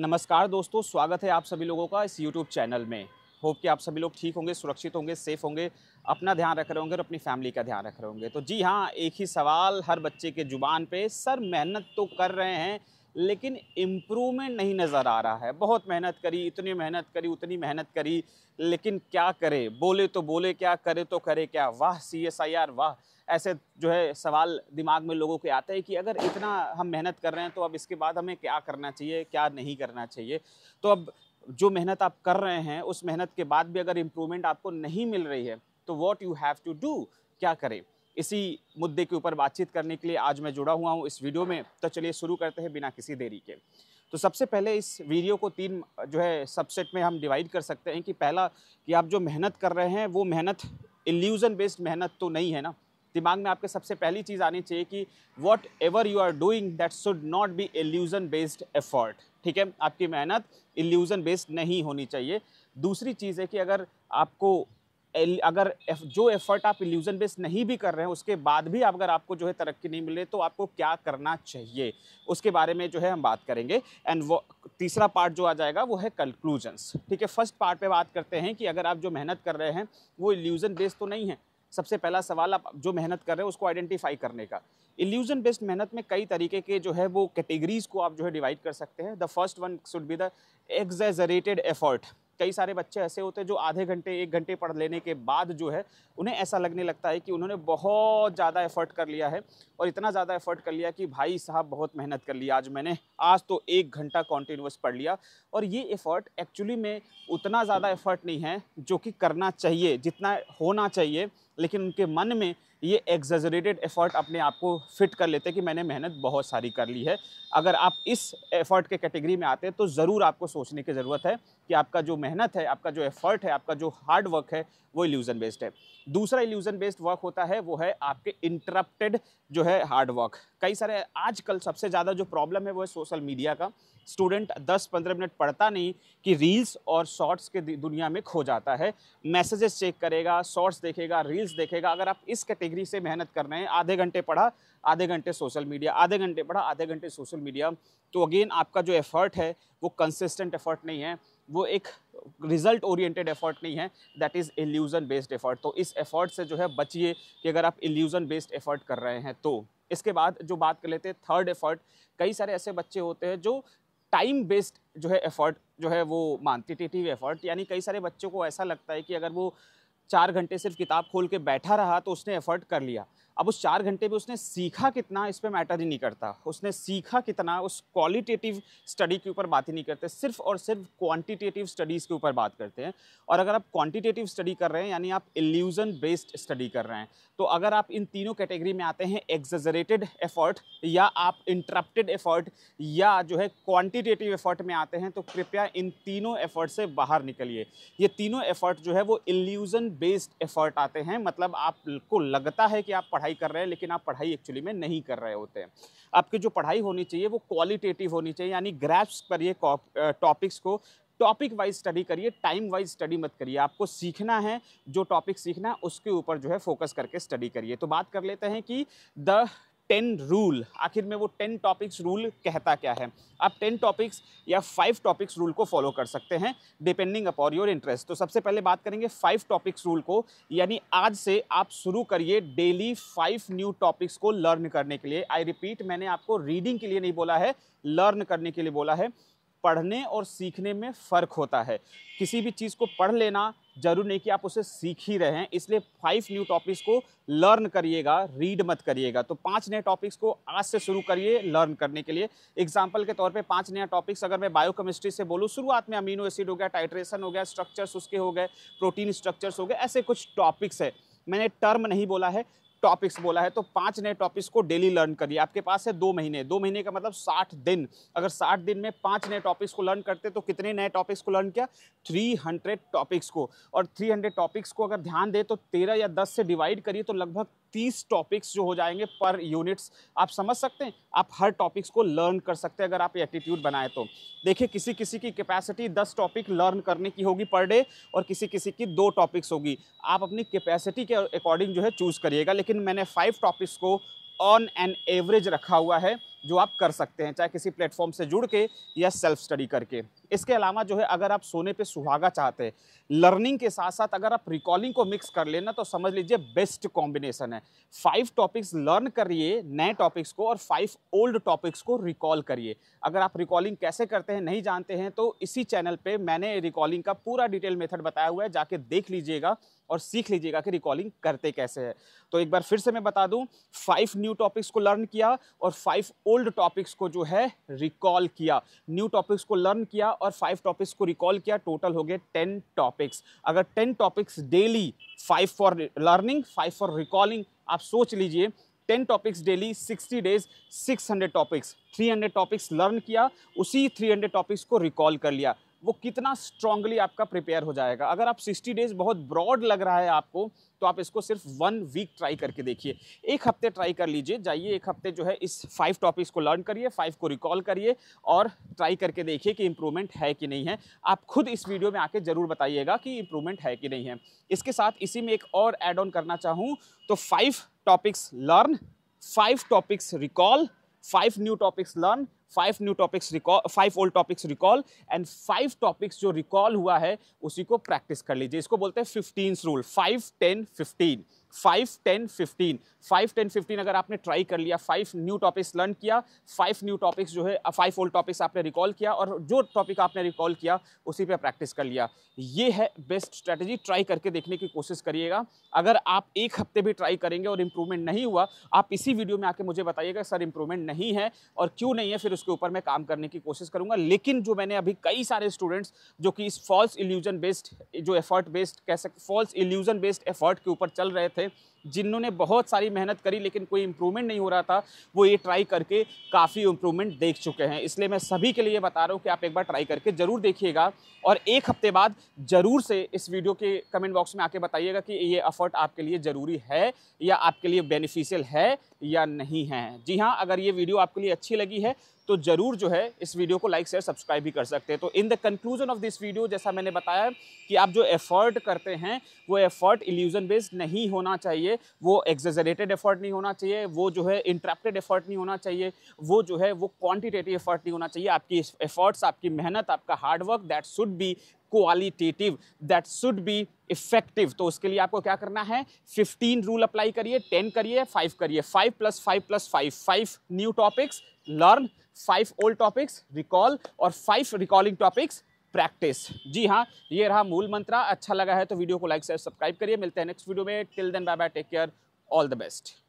नमस्कार दोस्तों स्वागत है आप सभी लोगों का इस यूट्यूब चैनल में होप कि आप सभी लोग ठीक होंगे सुरक्षित होंगे सेफ होंगे अपना ध्यान रख रहे होंगे और अपनी फैमिली का ध्यान रख रहे होंगे तो जी हाँ एक ही सवाल हर बच्चे के ज़ुबान पे सर मेहनत तो कर रहे हैं लेकिन इम्प्रूवमेंट नहीं नज़र आ रहा है बहुत मेहनत करी इतनी मेहनत करी उतनी मेहनत करी लेकिन क्या करे बोले तो बोले क्या करे तो करे क्या वाह सी एस आई आर वाह ऐसे जो है सवाल दिमाग में लोगों के आते हैं कि अगर इतना हम मेहनत कर रहे हैं तो अब इसके बाद हमें क्या करना चाहिए क्या नहीं करना चाहिए तो अब जो मेहनत आप कर रहे हैं उस मेहनत के बाद भी अगर इम्प्रूवमेंट आपको नहीं मिल रही है तो what you have to do क्या करें इसी मुद्दे के ऊपर बातचीत करने के लिए आज मैं जुड़ा हुआ हूँ इस वीडियो में तो चलिए शुरू करते हैं बिना किसी देरी के तो सबसे पहले इस वीडियो को तीन जो है सबसेट में हम डिवाइड कर सकते हैं कि पहला कि आप जो मेहनत कर रहे हैं वो मेहनत इल्यूज़न बेस्ड मेहनत तो नहीं है ना दिमाग में आपके सबसे पहली चीज़ आनी चाहिए कि whatever you are doing that should not be illusion based effort ठीक है आपकी मेहनत इल्यूज़न बेस्ड नहीं होनी चाहिए दूसरी चीज़ है कि अगर आपको अगर एफ, जो एफर्ट आप इल्यूजन बेस नहीं भी कर रहे हैं उसके बाद भी अगर आपको जो है तरक्की नहीं मिल रही तो आपको क्या करना चाहिए उसके बारे में जो है हम बात करेंगे एंड वो तीसरा पार्ट जो आ जाएगा वो है कंक्लूजन्स ठीक है फर्स्ट पार्ट पे बात करते हैं कि अगर आप जो मेहनत कर रहे हैं वो इल्यूजन बेस्ड तो नहीं है सबसे पहला सवाल आप जो मेहनत कर रहे हैं उसको आइडेंटिफाई करने का इल्यूजन बेस्ड मेहनत में कई तरीके के जो है वो कैटेगरीज को आप जो है डिवाइड कर सकते हैं the first one should be the exaggerated effort कई सारे बच्चे ऐसे होते हैं जो आधे घंटे एक घंटे पढ़ लेने के बाद जो है उन्हें ऐसा लगने लगता है कि उन्होंने बहुत ज़्यादा एफर्ट कर लिया है और इतना ज़्यादा एफर्ट कर लिया कि भाई साहब बहुत मेहनत कर लिया आज मैंने आज तो एक घंटा कॉन्टीन्यूस पढ़ लिया और ये एफ़र्ट एक्चुअली में उतना ज़्यादा एफर्ट नहीं है जो कि करना चाहिए जितना होना चाहिए लेकिन उनके मन में ये एग्जरेटेड एफर्ट अपने आप को फिट कर लेते हैं कि मैंने मेहनत बहुत सारी कर ली है अगर आप इस एफर्ट के कैटेगरी में आते हैं तो ज़रूर आपको सोचने की ज़रूरत है कि आपका जो मेहनत है आपका जो एफर्ट है आपका जो हार्ड वर्क है वो इल्यूज़न बेस्ड है दूसरा इल्यूज़न बेस्ड वर्क होता है वो है आपके इंटरप्टेड जो है हार्ड वर्क कई सारे आजकल सबसे ज़्यादा जो प्रॉब्लम है वो है सोशल मीडिया का स्टूडेंट 10-15 मिनट पढ़ता नहीं कि रील्स और शॉर्ट्स के दुनिया में खो जाता है मैसेजेस चेक करेगा शॉर्ट्स देखेगा रील्स देखेगा अगर आप इस कैटेगरी कैटेगरी से मेहनत कर रहे हैं आधे घंटे पढ़ा आधे घंटे सोशल मीडिया आधे घंटे पढ़ा आधे घंटे सोशल मीडिया तो अगेन आपका जो एफर्ट है वो कंसिस्टेंट एफर्ट नहीं है वो एक रिजल्ट ओरिएंटेड एफर्ट नहीं है that is illusion based effort तो इस एफर्ट से जो है बचिए कि अगर आप एल्यूजन बेस्ड एफर्ट कर रहे हैं तो इसके बाद जो बात कर लेते हैं थर्ड एफर्ट कई सारे ऐसे बच्चे होते हैं जो टाइम बेस्ड जो है एफर्ट जो है वो मानते टेटिव एफर्ट यानी कई सारे बच्चों को ऐसा लगता है कि अगर वो चार घंटे सिर्फ किताब खोल के बैठा रहा तो उसने एफर्ट कर लिया अब उस चार घंटे में उसने सीखा कितना इस पर मैटर ही नहीं करता उसने सीखा कितना उस क्वालिटेटिव स्टडी के ऊपर बात ही नहीं करते सिर्फ और सिर्फ क्वांटिटेटिव स्टडीज़ के ऊपर बात करते हैं और अगर आप क्वांटिटेटिव स्टडी कर रहे हैं यानी आप इल्यूजन बेस्ड स्टडी कर रहे हैं तो अगर आप इन तीनों कैटेगरी में आते हैं एग्जरेटेड एफर्ट या आप इंटरप्टेड एफर्ट या जो है क्वान्टिटेटिव एफर्ट में आते हैं तो कृपया इन तीनों एफर्ट से बाहर निकलिए ये तीनों एफर्ट जो है वो इल्यूजन बेस्ड एफर्ट आते हैं मतलब आपको लगता है कि आप पढ़ाई पढ़ाई कर रहे हैं लेकिन आप पढ़ाई एक्चुअली में नहीं कर रहे होते हैं आपकी जो पढ़ाई होनी चाहिए वो क्वालिटेटिव होनी चाहिए यानी ग्रैप्स करिए टॉपिक्स को टॉपिक वाइज स्टडी करिए टाइम वाइज स्टडी मत करिए आपको सीखना है जो टॉपिक सीखना है उसके ऊपर जो है फोकस करके स्टडी करिए तो बात कर लेते हैं कि द टेन रूल आखिर में वो टेन टॉपिक्स रूल कहता क्या है आप टेन टॉपिक्स या फाइव टॉपिक्स रूल को फॉलो कर सकते हैं डिपेंडिंग अपॉन योर इंटरेस्ट तो सबसे पहले बात करेंगे फाइव टॉपिक्स रूल को यानी आज से आप शुरू करिए डेली फाइव न्यू टॉपिक्स को लर्न करने के लिए आई रिपीट मैंने आपको रीडिंग के लिए नहीं बोला है लर्न करने के लिए बोला है पढ़ने और सीखने में फ़र्क होता है किसी भी चीज़ को पढ़ लेना जरूरी नहीं कि आप उसे सीख ही रहे हैं इसलिए फाइव न्यू टॉपिक्स को लर्न करिएगा रीड मत करिएगा तो पांच नए टॉपिक्स को आज से शुरू करिए लर्न करने के लिए एग्जाम्पल के तौर पे पांच नया टॉपिक्स अगर मैं बायोकेमिस्ट्री से बोलूँ शुरुआत में अमीनो एसिड हो गया टाइट्रेशन हो गया स्ट्रक्चर्स उसके हो गए प्रोटीन स्ट्रक्चर्स हो गए ऐसे कुछ टॉपिक्स है मैंने टर्म नहीं बोला है टॉपिक्स बोला है तो पांच नए टॉपिक्स को डेली लर्न करिए आपके पास है दो महीने दो महीने का मतलब साठ दिन अगर साठ दिन में पांच नए टॉपिक्स को लर्न करते तो कितने नए टॉपिक्स को लर्न किया थ्री हंड्रेड टॉपिक्स को और थ्री हंड्रेड टॉपिक्स को अगर ध्यान दे तो तेरह या दस से डिवाइड करिए तो लगभग तीस टॉपिक्स जो हो जाएंगे पर यूनिट्स आप समझ सकते हैं आप हर टॉपिक्स को लर्न कर सकते हैं अगर आप एटीट्यूड बनाए तो देखिए किसी किसी की कैपेसिटी दस टॉपिक लर्न करने की होगी पर डे और किसी किसी की दो टॉपिक्स होगी आप अपनी कैपेसिटी के अकॉर्डिंग जो है चूज़ करिएगा लेकिन मैंने फाइव टॉपिक्स को ऑन एन एवरेज रखा हुआ है जो आप कर सकते हैं चाहे किसी प्लेटफॉर्म से जुड़ के या सेल्फ स्टडी करके इसके अलावा जो है अगर आप सोने पे सुहागा चाहते हैं लर्निंग के साथ साथ अगर आप रिकॉलिंग को मिक्स कर लेना तो समझ लीजिए बेस्ट कॉम्बिनेशन है फाइव टॉपिक्स लर्न करिए नए टॉपिक्स को और फाइव ओल्ड टॉपिक्स को रिकॉल करिए अगर आप रिकॉलिंग कैसे करते हैं नहीं जानते हैं तो इसी चैनल पर मैंने रिकॉलिंग का पूरा डिटेल मेथड बताया हुआ है जाके देख लीजिएगा और सीख लीजिएगा कि रिकॉलिंग करते कैसे है तो एक बार फिर से मैं बता दूँ फाइव न्यू टॉपिक्स को लर्न किया और फाइव ओल्ड टॉपिक्स को जो है रिकॉल किया न्यू टॉपिक्स को लर्न किया और फाइव टॉपिक्स को रिकॉल किया टोटल हो गए टेन टॉपिक्स अगर ten topics daily five for learning five for recalling आप सोच लीजिए ten topics daily sixty days six hundred topics three hundred topics learn किया उसी थ्री हंड्रेड टॉपिक्स को रिकॉल कर लिया वो कितना स्ट्रांगली आपका प्रिपेयर हो जाएगा अगर आप 60 डेज बहुत ब्रॉड लग रहा है आपको तो आप इसको सिर्फ वन वीक ट्राई करके देखिए एक हफ्ते ट्राई कर लीजिए जाइए एक हफ्ते जो है इस फाइव टॉपिक्स को लर्न करिए फाइव को रिकॉल करिए और ट्राई करके देखिए कि इम्प्रूवमेंट है कि नहीं है आप खुद इस वीडियो में आके ज़रूर बताइएगा कि इम्प्रूवमेंट है कि नहीं है इसके साथ इसी में एक और एड ऑन करना चाहूँ तो five topics learn five topics recall five new topics learn five new topics recall five old topics recall and five topics जो रिकॉल हुआ है उसी को प्रैक्टिस कर लीजिए इसको बोलते हैं fifteen rule five ten fifteen five ten fifteen five ten fifteen अगर आपने ट्राई कर लिया फाइव न्यू टॉपिक्स लर्न किया फाइव न्यू टॉपिक्स जो है फाइव ओल्ड टॉपिक्स आपने रिकॉल किया और जो टॉपिक आपने रिकॉल किया उसी पे प्रैक्टिस कर लिया ये है बेस्ट स्ट्रैटेजी ट्राई करके देखने की कोशिश करिएगा अगर आप एक हफ्ते भी ट्राई करेंगे और इम्प्रूवमेंट नहीं हुआ आप इसी वीडियो में आके मुझे बताइएगा सर इम्प्रूवमेंट नहीं है और क्यों नहीं है फिर उसके ऊपर मैं काम करने की कोशिश करूँगा लेकिन जो मैंने अभी कई सारे स्टूडेंट्स जो कि इस फॉल्स इल्यूजन बेस्ड जो एफर्ट बेस्ड कह सकते फॉल्स इल्यूजन बेस्ड एफर्ट के ऊपर चल रहे थे थे जिन्होंने बहुत सारी मेहनत करी लेकिन कोई इम्प्रूवमेंट नहीं हो रहा था वो ये ट्राई करके काफ़ी इम्प्रूवमेंट देख चुके हैं इसलिए मैं सभी के लिए बता रहा हूँ कि आप एक बार ट्राई करके ज़रूर देखिएगा और एक हफ्ते बाद ज़रूर से इस वीडियो के कमेंट बॉक्स में आके बताइएगा कि ये अफर्ट आपके लिए ज़रूरी है या आपके लिए बेनिफिशियल है या नहीं है जी हाँ अगर ये वीडियो आपके लिए अच्छी लगी है तो ज़रूर जो है इस वीडियो को लाइक शेयर सब्सक्राइब भी कर सकते हैं तो in the conclusion of this video जैसा मैंने बताया कि आप जो एफर्ट करते हैं वो एफर्ट इल्यूजन बेस्ड नहीं होना चाहिए चाहिए वो एग्जेजरेटेड एफर्ट नहीं होना चाहिए वो जो है इंटरप्टेड एफर्ट नहीं होना चाहिए वो जो है वो क्वान्टिटेटिव एफर्ट नहीं होना चाहिए आपकी एफर्ट्स आपकी मेहनत आपका hard work that should be qualitative that should be effective तो उसके लिए आपको क्या करना है 15 रूल अप्लाई करिए 10 करिए 5 करिए 5 plus five plus five five new topics learn five old topics recall और फाइव रिकॉलिंग टॉपिक्स प्रैक्टिस जी हाँ ये रहा मूल मंत्रा अच्छा लगा है तो वीडियो को लाइक शेयर सब्सक्राइब करिए मिलते हैं नेक्स्ट वीडियो में till then bye bye take care all the best